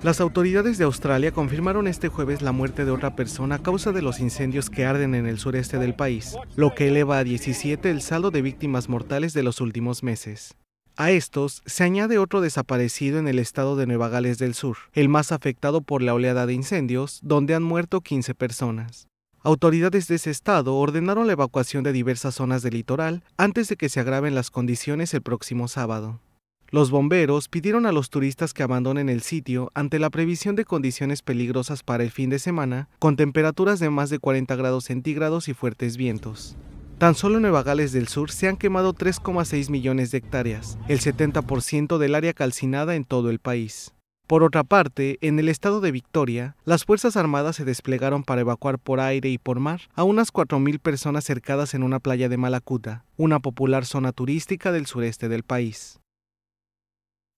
Las autoridades de Australia confirmaron este jueves la muerte de otra persona a causa de los incendios que arden en el sureste del país, lo que eleva a 17 el saldo de víctimas mortales de los últimos meses. A estos se añade otro desaparecido en el estado de Nueva Gales del Sur, el más afectado por la oleada de incendios, donde han muerto 15 personas. Autoridades de ese estado ordenaron la evacuación de diversas zonas del litoral antes de que se agraven las condiciones el próximo sábado. Los bomberos pidieron a los turistas que abandonen el sitio ante la previsión de condiciones peligrosas para el fin de semana, con temperaturas de más de 40 grados centígrados y fuertes vientos. Tan solo en Nueva Gales del Sur se han quemado 3,6 millones de hectáreas, el 70% del área calcinada en todo el país. Por otra parte, en el estado de Victoria, las Fuerzas Armadas se desplegaron para evacuar por aire y por mar a unas 4.000 personas cercadas en una playa de Malacuta, una popular zona turística del sureste del país.